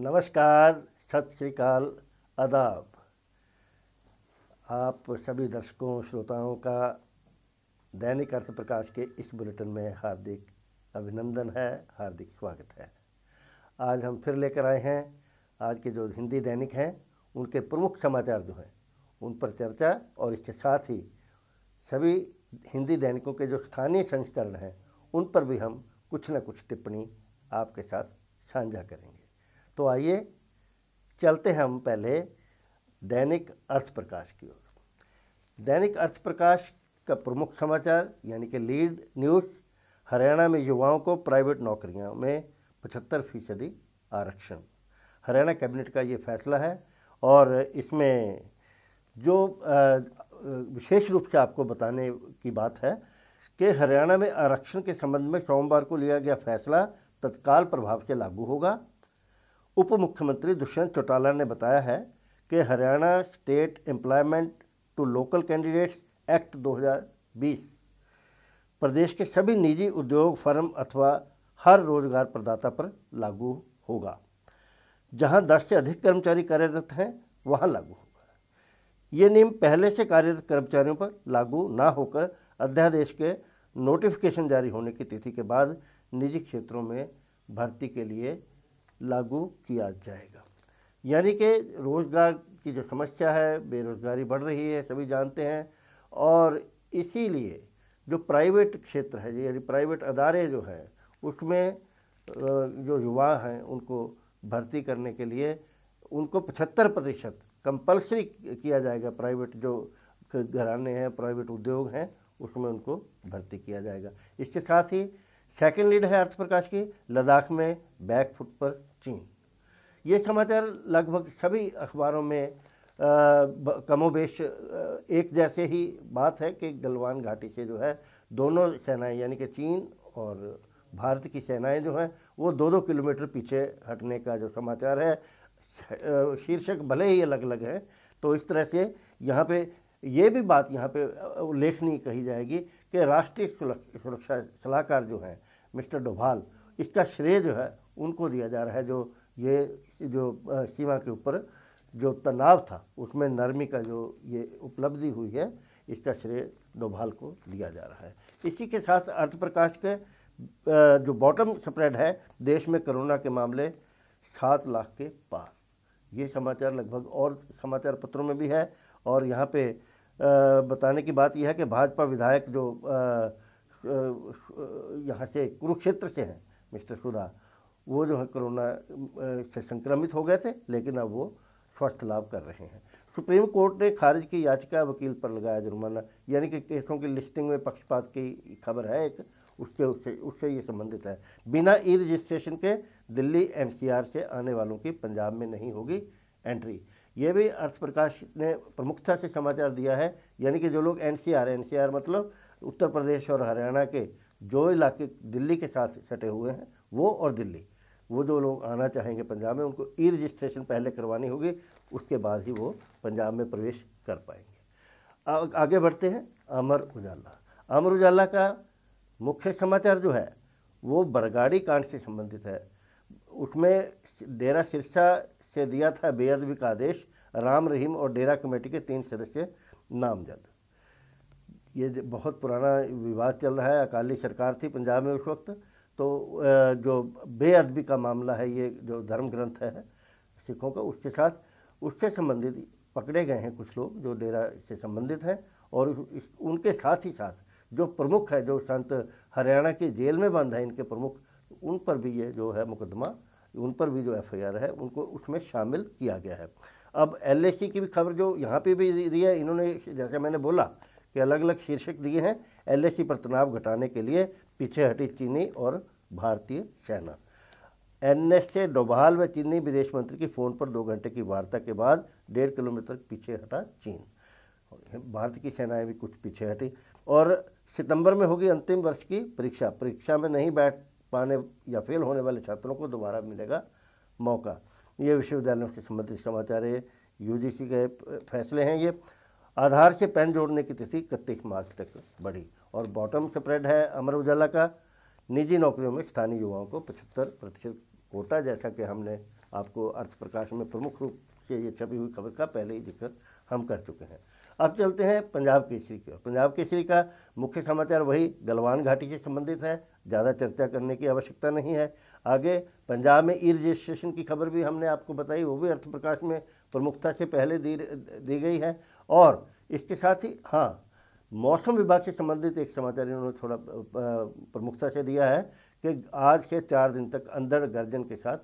नमस्कार सत श्रीकाल आदाब आप सभी दर्शकों श्रोताओं का दैनिक अर्थ प्रकाश के इस बुलेटिन में हार्दिक अभिनंदन है हार्दिक स्वागत है आज हम फिर लेकर आए हैं आज के जो हिंदी दैनिक हैं उनके प्रमुख समाचार जो हैं उन पर चर्चा और इसके साथ ही सभी हिंदी दैनिकों के जो स्थानीय संस्करण हैं उन पर भी हम कुछ ना कुछ टिप्पणी आपके साथ साझा करेंगे तो आइए चलते हैं हम पहले दैनिक अर्थ प्रकाश की ओर दैनिक अर्थ प्रकाश का प्रमुख समाचार यानी कि लीड न्यूज़ हरियाणा में युवाओं को प्राइवेट नौकरियों में पचहत्तर फीसदी आरक्षण हरियाणा कैबिनेट का ये फैसला है और इसमें जो विशेष रूप से आपको बताने की बात है कि हरियाणा में आरक्षण के संबंध में सोमवार को लिया गया फैसला तत्काल प्रभाव से लागू होगा उप मुख्यमंत्री दुष्यंत चौटाला ने बताया है कि Haryana state employment to local candidates act 2020 प्रदेश के सभी निजी उद्योग फर्म अथवा हर रोजगार प्रदाता पर लागू होगा जहां 10 से अधिक कर्मचारी कार्यरत हैं वहां लागू होगा ये नियम पहले से कार्यरत कर्मचारियों पर लागू ना होकर अध्यादेश के नोटिफिकेशन जारी होने की तिथि के बाद निजी क्षेत्रों में भर्ती के लिए लागू किया जाएगा यानी कि रोज़गार की जो समस्या है बेरोज़गारी बढ़ रही है सभी जानते हैं और इसीलिए जो प्राइवेट क्षेत्र है यानी प्राइवेट अदारे जो हैं उसमें जो युवा हैं उनको भर्ती करने के लिए उनको पचहत्तर प्रतिशत कंपल्सरी किया जाएगा प्राइवेट जो घराने हैं प्राइवेट उद्योग हैं उसमें उनको भर्ती किया जाएगा इसके साथ ही सेकेंड लीड है अर्थ प्रकाश की लद्दाख में बैक फुट पर चीन ये समाचार लगभग सभी अखबारों में कमोबेश एक जैसे ही बात है कि गलवान घाटी से जो है दोनों सेनाएं यानी कि चीन और भारत की सेनाएं जो हैं वो दो दो किलोमीटर पीछे हटने का जो समाचार है शीर्षक भले ही अलग अलग हैं तो इस तरह से यहाँ पे ये भी बात यहाँ पे उल्लेखनीय कही जाएगी कि राष्ट्रीय सुरक्षा सलाहकार जो हैं मिस्टर डोभाल इसका श्रेय जो है उनको दिया जा रहा है जो ये जो सीमा के ऊपर जो तनाव था उसमें नरमी का जो ये उपलब्धि हुई है इसका श्रेय डोभाल को दिया जा रहा है इसी के साथ अर्थप्रकाश के जो बॉटम स्प्रेड है देश में कोरोना के मामले सात लाख के पार ये समाचार लगभग और समाचार पत्रों में भी है और यहाँ पे बताने की बात यह है कि भाजपा विधायक जो यहाँ से कुरुक्षेत्र से हैं मिस्टर सुधा वो जो है कोरोना से संक्रमित हो गए थे लेकिन अब वो स्वास्थ्य लाभ कर रहे हैं सुप्रीम कोर्ट ने खारिज की याचिका वकील पर लगाया जुर्माना यानी कि केसों की लिस्टिंग में पक्षपात की खबर है एक उसके उससे उससे ये संबंधित है बिना ई रजिस्ट्रेशन के दिल्ली एनसीआर से आने वालों की पंजाब में नहीं होगी एंट्री ये भी अर्थ प्रकाश ने प्रमुखता से समाचार दिया है यानी कि जो लोग एनसीआर एनसीआर मतलब उत्तर प्रदेश और हरियाणा के जो इलाके दिल्ली के साथ सटे हुए हैं वो और दिल्ली वो जो लोग आना चाहेंगे पंजाब में उनको ई रजिस्ट्रेशन पहले करवानी होगी उसके बाद ही वो पंजाब में प्रवेश कर पाएंगे आ, आगे बढ़ते हैं अमर उजाला अमर उजाला का मुख्य समाचार जो है वो बरगाड़ी कांड से संबंधित है उसमें डेरा सिरसा से दिया था बेअदबी का आदेश राम रहीम और डेरा कमेटी के तीन सदस्य नामजद ये बहुत पुराना विवाद चल रहा है अकाली सरकार थी पंजाब में उस वक्त तो जो बेअदबी का मामला है ये जो धर्म ग्रंथ है सिखों का उसके साथ उससे संबंधित पकड़े गए हैं कुछ लोग जो डेरा से संबंधित हैं और इस, उनके साथ ही साथ जो प्रमुख है जो संत हरियाणा की जेल में बंद है इनके प्रमुख उन पर भी ये जो है मुकदमा उन पर भी जो एफ है उनको उसमें शामिल किया गया है अब एल की भी खबर जो यहाँ पे भी दी है इन्होंने जैसे मैंने बोला कि अलग अलग शीर्षक दिए हैं एल पर तनाव घटाने के लिए पीछे हटी चीनी और भारतीय सेना एन एस ए डोभाल व चीनी विदेश मंत्री की फ़ोन पर दो घंटे की वार्ता के बाद डेढ़ किलोमीटर पीछे हटा चीन भारत की सेनाएं भी कुछ पीछे हटी और सितंबर में होगी अंतिम वर्ष की परीक्षा परीक्षा में नहीं बैठ पाने या फेल होने वाले छात्रों को दोबारा मिलेगा मौका ये विश्वविद्यालयों से संबंधित समाचार है यूजीसी के फैसले हैं ये आधार से पैन जोड़ने की तिथि इकतीस मार्च तक बढ़ी और बॉटम स्प्रेड है अमर उजाला का निजी नौकरियों में स्थानीय युवाओं को पचहत्तर प्रतिशत कोटा जैसा कि हमने आपको अर्थ प्रकाश में प्रमुख रूप से ये छपी हुई खबर का पहले ही जिक्र हम कर चुके हैं अब चलते हैं पंजाब केसरी की पंजाब केसरी का मुख्य समाचार वही गलवान घाटी से संबंधित है ज़्यादा चर्चा करने की आवश्यकता नहीं है आगे पंजाब में ई रजिस्ट्रेशन की खबर भी हमने आपको बताई वो भी अर्थप्रकाश में प्रमुखता से पहले दी दी गई है और इसके साथ ही हाँ मौसम विभाग से संबंधित एक समाचार इन्होंने थोड़ा प्रमुखता से दिया है कि आज से चार दिन तक अंदर गर्जन के साथ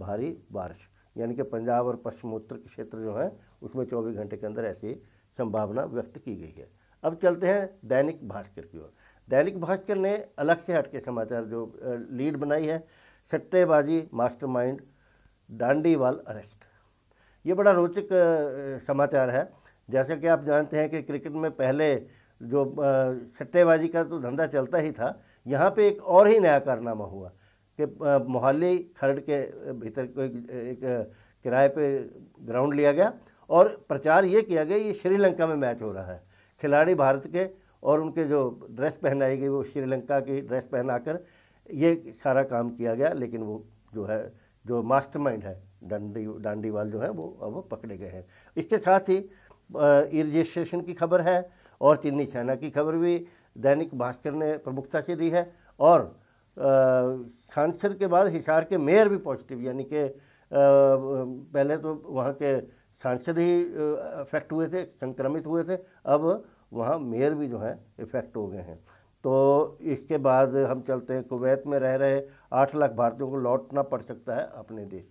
भारी बारिश यानी कि पंजाब और पश्चिमोत्तर के क्षेत्र जो हैं उसमें चौबीस घंटे के अंदर ऐसी संभावना व्यक्त की गई है अब चलते हैं दैनिक भास्कर की ओर दैनिक भास्कर ने अलग से हट के समाचार जो लीड बनाई है सट्टेबाजी मास्टरमाइंड डांडीवाल अरेस्ट ये बड़ा रोचक समाचार है जैसा कि आप जानते हैं कि क्रिकेट में पहले जो सट्टेबाजी का तो धंधा चलता ही था यहाँ पे एक और ही नया कारनामा हुआ कि मोहाली खरड़ के भीतर को एक किराए पे ग्राउंड लिया गया और प्रचार ये किया गया ये श्रीलंका में मैच हो रहा है खिलाड़ी भारत के और उनके जो ड्रेस पहनाई गई वो श्रीलंका की ड्रेस पहनाकर ये सारा काम किया गया लेकिन वो जो है जो मास्टरमाइंड है डांडी डांडीवाल जो है वो अब पकड़े गए हैं इसके साथ ही ई रजिस्ट्रेशन की खबर है और चीनी सेना की खबर भी दैनिक भास्कर ने प्रमुखता से दी है और सांसद के बाद हिसार के मेयर भी पॉजिटिव यानी कि पहले तो वहाँ के सांसद ही अफेक्ट हुए थे संक्रमित हुए थे अब वहाँ मेयर भी जो हैं इफ़ेक्ट हो गए हैं तो इसके बाद हम चलते हैं कुवैत में रह रहे आठ लाख भारतीयों को लौटना पड़ सकता है अपने देश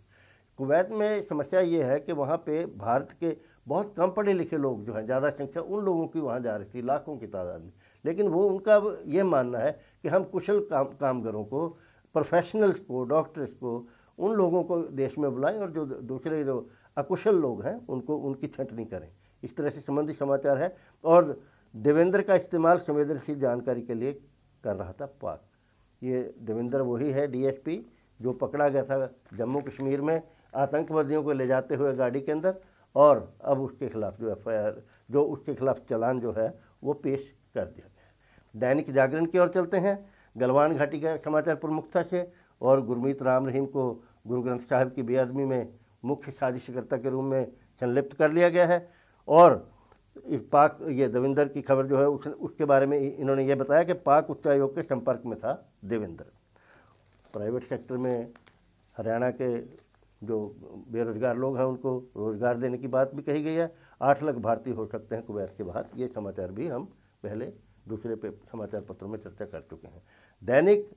कुवैत में समस्या ये है कि वहाँ पे भारत के बहुत कम पढ़े लिखे लोग जो हैं ज़्यादा संख्या उन लोगों की वहाँ जा रही थी लाखों की तादाद में लेकिन वो उनका ये मानना है कि हम कुशल काम कामगारों को प्रोफेशनल्स को डॉक्टर्स को उन लोगों को देश में बुलाएं और जो दूसरे जो अकुशल लोग हैं उनको उनकी छंटनी करें इस तरह से संबंधित समाचार है और देवेंद्र का इस्तेमाल संवेदनशील जानकारी के लिए कर रहा था पाक ये देवेंद्र वही है डीएसपी जो पकड़ा गया था जम्मू कश्मीर में आतंकवादियों को ले जाते हुए गाड़ी के अंदर और अब उसके खिलाफ जो एफ जो उसके खिलाफ चलान जो है वो पेश कर दिया गया दैनिक जागरण की ओर चलते हैं गलवान घाटी का समाचार प्रमुखता से और गुरमीत राम रहीम को गुरु ग्रंथ साहिब की बेअदमी में मुख्य साजिशकर्ता के रूप में संलिप्त कर लिया गया है और पाक ये देवेंद्र की खबर जो है उस, उसके बारे में इन्होंने ये बताया कि पाक उच्च आयोग के संपर्क में था देवेंद्र प्राइवेट सेक्टर में हरियाणा के जो बेरोजगार लोग हैं उनको रोज़गार देने की बात भी कही गई है आठ लाख भारतीय हो सकते हैं कुवैत से बाहर ये समाचार भी हम पहले दूसरे पे समाचार पत्रों में चर्चा कर चुके हैं दैनिक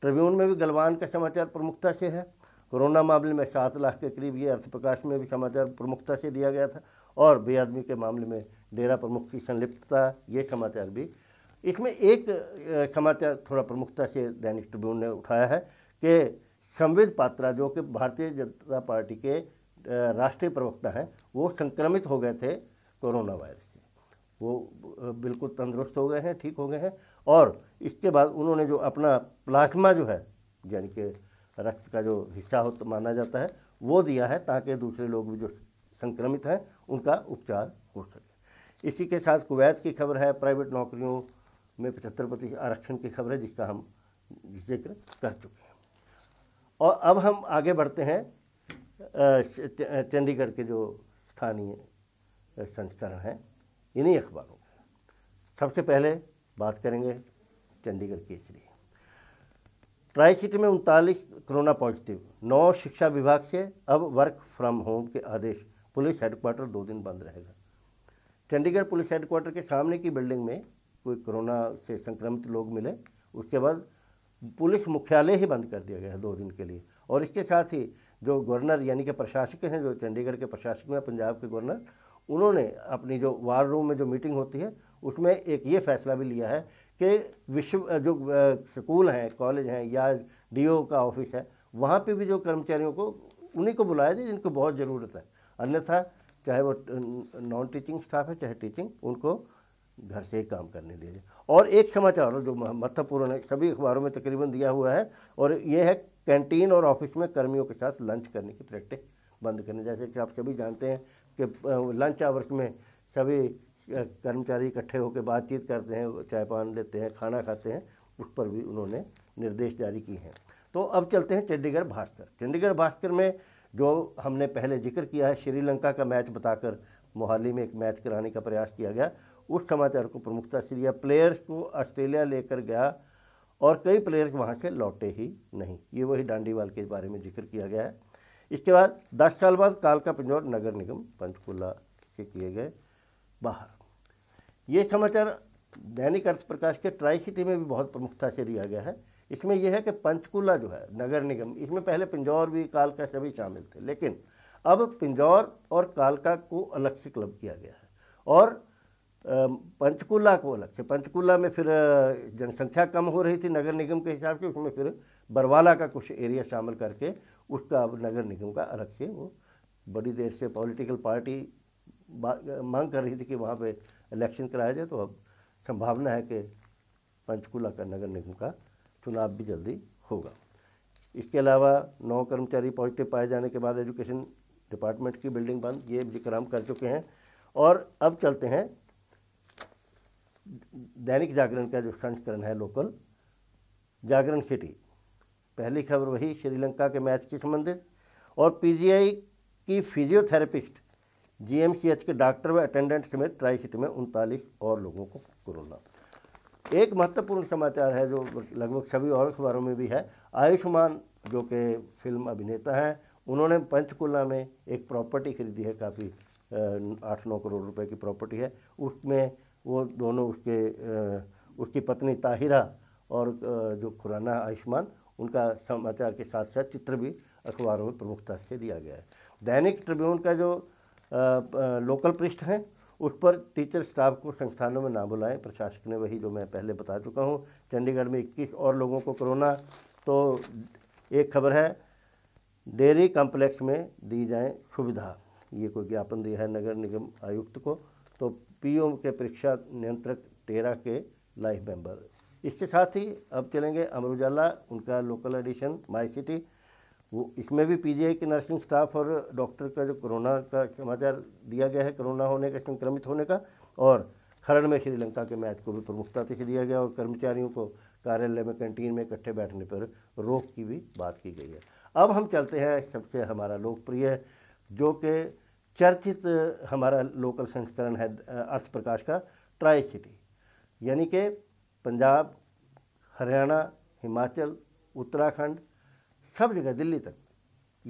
ट्रिब्यून में भी गलवान का समाचार प्रमुखता से है कोरोना मामले में सात लाख के करीब ये अर्थप्रकाश में भी समाचार प्रमुखता से दिया गया था और बेआदमी के मामले में डेरा प्रमुख की संलिप्तता ये समाचार भी इसमें एक समाचार थोड़ा प्रमुखता से दैनिक ट्रिब्यून ने उठाया है कि संविद पात्रा जो कि भारतीय जनता पार्टी के राष्ट्रीय प्रवक्ता हैं वो संक्रमित हो गए थे कोरोना वायरस से वो बिल्कुल तंदुरुस्त हो गए हैं ठीक हो गए हैं और इसके बाद उन्होंने जो अपना प्लाज्मा जो है यानी कि रक्त का जो हिस्सा हो तो माना जाता है वो दिया है ताकि दूसरे लोग भी जो संक्रमित हैं उनका उपचार हो सके इसी के साथ कुवैत की खबर है प्राइवेट नौकरियों में पचहत्तर प्रतिशत आरक्षण की खबर है जिसका हम जिक्र कर चुके हैं और अब हम आगे बढ़ते हैं चंडीगढ़ के जो स्थानीय संस्करण हैं इन्हीं अखबारों का सबसे पहले बात करेंगे चंडीगढ़ केसरी ट्राई सिटी में उनतालीस कोरोना पॉजिटिव नौ शिक्षा विभाग से अब वर्क फ्रॉम होम के आदेश पुलिस हेडक्वार्टर दो दिन बंद रहेगा चंडीगढ़ पुलिस हेडक्वार्टर के सामने की बिल्डिंग में कोई कोरोना से संक्रमित लोग मिले उसके बाद पुलिस मुख्यालय ही बंद कर दिया गया है दो दिन के लिए और इसके साथ ही जो गवर्नर यानी कि प्रशासक हैं जो चंडीगढ़ के प्रशासक हैं पंजाब के गवर्नर उन्होंने अपनी जो वार रूम में जो मीटिंग होती है उसमें एक ये फैसला भी लिया है कि विश्व जो स्कूल हैं कॉलेज हैं या डीओ का ऑफिस है वहाँ पे भी जो कर्मचारियों को उन्हीं को बुलाया जाए जिनको बहुत ज़रूरत है अन्यथा चाहे वो नॉन टीचिंग स्टाफ है चाहे टीचिंग उनको घर से ही काम करने जाए और एक समाचार जो महत्वपूर्ण है सभी अखबारों में तकरीबन दिया हुआ है और ये है कैंटीन और ऑफिस में कर्मियों के साथ लंच करने की प्रैक्टिस बंद करने जैसे कि आप सभी जानते हैं कि लंच आवर्स में सभी कर्मचारी इकट्ठे होकर बातचीत करते हैं चाय पान लेते हैं खाना खाते हैं उस पर भी उन्होंने निर्देश जारी किए हैं तो अब चलते हैं चंडीगढ़ भास्कर चंडीगढ़ भास्कर में जो हमने पहले जिक्र किया है श्रीलंका का मैच बताकर मोहाली में एक मैच कराने का प्रयास किया गया उस समाचार तो को प्रमुखता से दिया प्लेयर्स को ऑस्ट्रेलिया लेकर गया और कई प्लेयर्स वहाँ से लौटे ही नहीं ये वही डांडीवाल के बारे में जिक्र किया गया है इसके बाद दस साल बाद कालका पिंजौर नगर निगम पंचकूला से किए गए बाहर ये समाचार दैनिक अर्थ प्रकाश के ट्राई सिटी में भी बहुत प्रमुखता से दिया गया है इसमें यह है कि पंचकूला जो है नगर निगम इसमें पहले पिंजौर भी कालका सभी शामिल थे लेकिन अब पिंजौर और कालका को अलग से क्लब किया गया है और पंचकूला को अलग से पंचकूला में फिर जनसंख्या कम हो रही थी नगर निगम के हिसाब से उसमें फिर बरवाला का कुछ एरिया शामिल करके उसका अब नगर निगम का अलग से वो बड़ी देर से पॉलिटिकल पार्टी मांग कर रही थी कि वहाँ पे इलेक्शन कराया जाए तो अब संभावना है कि पंचकूला का नगर निगम का चुनाव भी जल्दी होगा इसके अलावा नौ कर्मचारी पॉजिटिव पाए जाने के बाद एजुकेशन डिपार्टमेंट की बिल्डिंग बंद ये भी कर चुके हैं और अब चलते हैं दैनिक जागरण का जो संस्करण है लोकल जागरण सिटी पहली खबर वही श्रीलंका के मैच के संबंधित और पीजीआई की फिजियोथेरेपिस्ट जीएमसीएच के डॉक्टर व अटेंडेंट समेत ट्राई सिटी में उनतालीस और लोगों को कोरोना एक महत्वपूर्ण समाचार है जो लगभग सभी और अखबारों में भी है आयुष्मान जो कि फिल्म अभिनेता हैं उन्होंने पंचकुला में एक प्रॉपर्टी खरीदी है काफ़ी आठ नौ करोड़ रुपए की प्रॉपर्टी है उसमें वो दोनों उसके उसकी पत्नी ताहिरा और जो खुराना आयुष्मान उनका समाचार के साथ साथ चित्र भी अखबारों में प्रमुखता से दिया गया है दैनिक ट्रिब्यून का जो लोकल पृष्ठ हैं उस पर टीचर स्टाफ को संस्थानों में ना बुलाएं प्रशासक ने वही जो मैं पहले बता चुका हूँ चंडीगढ़ में इक्कीस और लोगों को कोरोना तो एक खबर है डेयरी कॉम्प्लेक्स में दी जाए सुविधा ये कोई ज्ञापन दिया है नगर निगम आयुक्त को तो पीओ के परीक्षा नियंत्रक टेरा के लाइफ मेंबर इसके साथ ही अब चलेंगे अमर उजाला उनका लोकल एडिशन माई सिटी वो इसमें भी पीजीआई के नर्सिंग स्टाफ और डॉक्टर का जो कोरोना का समाचार दिया गया है कोरोना होने का संक्रमित होने का और खरण में श्रीलंका के मैच को भी प्रमुखता से दिया गया और कर्मचारियों को कार्यालय में कैंटीन में इकट्ठे बैठने पर रोक की भी बात की गई है अब हम चलते हैं सबसे हमारा लोकप्रिय जो कि चर्चित हमारा लोकल संस्करण है अर्थ प्रकाश का ट्राई सिटी यानी कि पंजाब हरियाणा हिमाचल उत्तराखंड सब जगह दिल्ली तक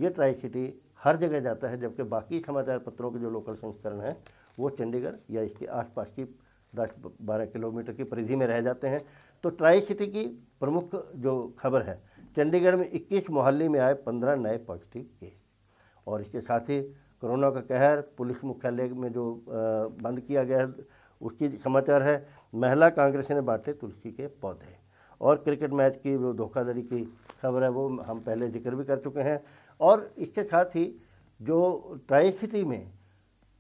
ये ट्राई सिटी हर जगह जाता है जबकि बाकी समाचार पत्रों के जो लोकल संस्करण हैं वो चंडीगढ़ या इसके आसपास की दस बारह किलोमीटर की परिधि में रह जाते हैं तो ट्राई सिटी की प्रमुख जो खबर है चंडीगढ़ में 21 मोहाली में आए 15 नए पॉजिटिव केस और इसके साथ ही कोरोना का कहर पुलिस मुख्यालय में जो बंद किया गया है उसकी समाचार है महिला कांग्रेस ने बांटे तुलसी के पौधे और क्रिकेट मैच की वो धोखाधड़ी की खबर है वो हम पहले जिक्र भी कर चुके हैं और इसके साथ ही जो ट्राई सिटी में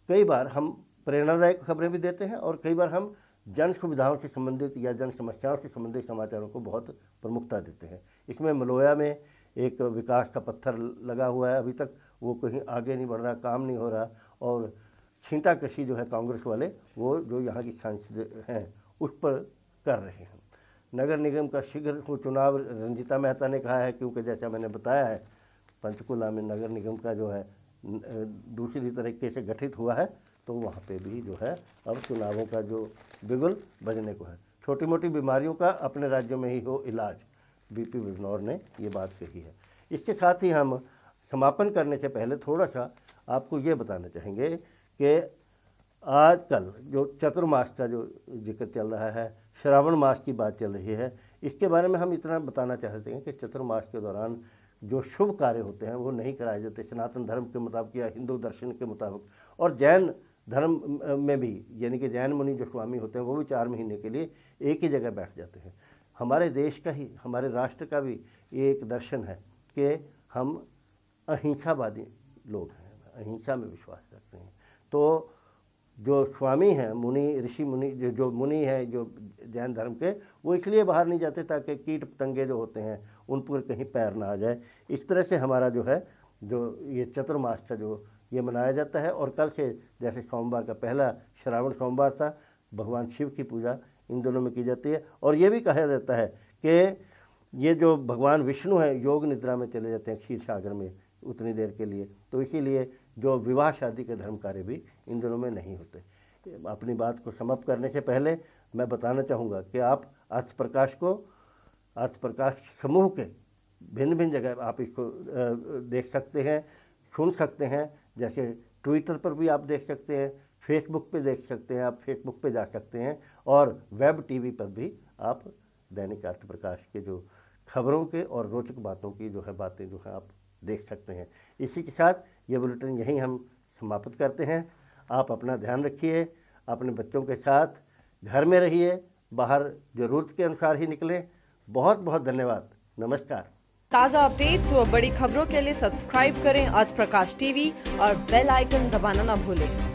कई बार हम प्रेरणादायक खबरें भी देते हैं और कई बार हम जन सुविधाओं से संबंधित या जन समस्याओं से संबंधित समाचारों को बहुत प्रमुखता देते हैं इसमें मलोया में एक विकास का पत्थर लगा हुआ है अभी तक वो कहीं आगे नहीं बढ़ रहा काम नहीं हो रहा और छींटा कशी जो है कांग्रेस वाले वो जो यहाँ की सांसद हैं उस पर कर रहे हैं नगर निगम का शीघ्र को चुनाव रंजिता मेहता ने कहा है क्योंकि जैसा मैंने बताया है पंचकुला में नगर निगम का जो है दूसरी तरीके से गठित हुआ है तो वहाँ पे भी जो है अब चुनावों का जो बिगुल बजने को है छोटी मोटी बीमारियों का अपने राज्यों में ही हो इलाज बीपी बिजनौर ने ये बात कही है इसके साथ ही हम समापन करने से पहले थोड़ा सा आपको ये बताना चाहेंगे कि आजकल जो चतुर्मास का जो जिक्र चल रहा है श्रावण मास की बात चल रही है इसके बारे में हम इतना बताना चाहते हैं कि चतुर्मास के दौरान जो शुभ कार्य होते हैं वो नहीं कराए जाते सनातन धर्म के मुताबिक या हिंदू दर्शन के मुताबिक और जैन धर्म में भी यानी कि जैन मुनि जो स्वामी होते हैं वो भी चार महीने के लिए एक ही जगह बैठ जाते हैं हमारे देश का ही हमारे राष्ट्र का भी ये एक दर्शन है कि हम अहिंसावादी लोग हैं अहिंसा में विश्वास रखते हैं तो जो स्वामी हैं मुनि ऋषि मुनि जो, जो मुनि हैं जो जैन धर्म के वो इसलिए बाहर नहीं जाते ताकि कीट पतंगे जो होते हैं उन पर कहीं पैर ना आ जाए इस तरह से हमारा जो है जो ये चतुर्मास का जो ये मनाया जाता है और कल से जैसे सोमवार का पहला श्रावण सोमवार था भगवान शिव की पूजा इन दोनों में की जाती है और ये भी कहा जाता है कि ये जो भगवान विष्णु हैं योग निद्रा में चले जाते हैं क्षीर सागर में उतनी देर के लिए तो इसीलिए जो विवाह शादी के धर्म कार्य भी इन दिनों में नहीं होते अपनी बात को समाप्त करने से पहले मैं बताना चाहूँगा कि आप अर्थ प्रकाश को अर्थ प्रकाश समूह के भिन्न भिन्न जगह आप इसको देख सकते हैं सुन सकते हैं जैसे ट्विटर पर भी आप देख सकते हैं फेसबुक पे देख सकते हैं आप फेसबुक पे जा सकते हैं और वेब टीवी पर भी आप दैनिक अर्थ प्रकाश के जो खबरों के और रोचक बातों की जो है बातें जो है आप देख सकते हैं इसी के साथ ये बुलेटिन यहीं हम समाप्त करते हैं आप अपना ध्यान रखिए अपने बच्चों के साथ घर में रहिए बाहर ज़रूरत के अनुसार ही निकलें बहुत बहुत धन्यवाद नमस्कार ताज़ा अपडेट्स व बड़ी खबरों के लिए सब्सक्राइब करें आज प्रकाश टीवी और बेल आइकन दबाना ना भूलें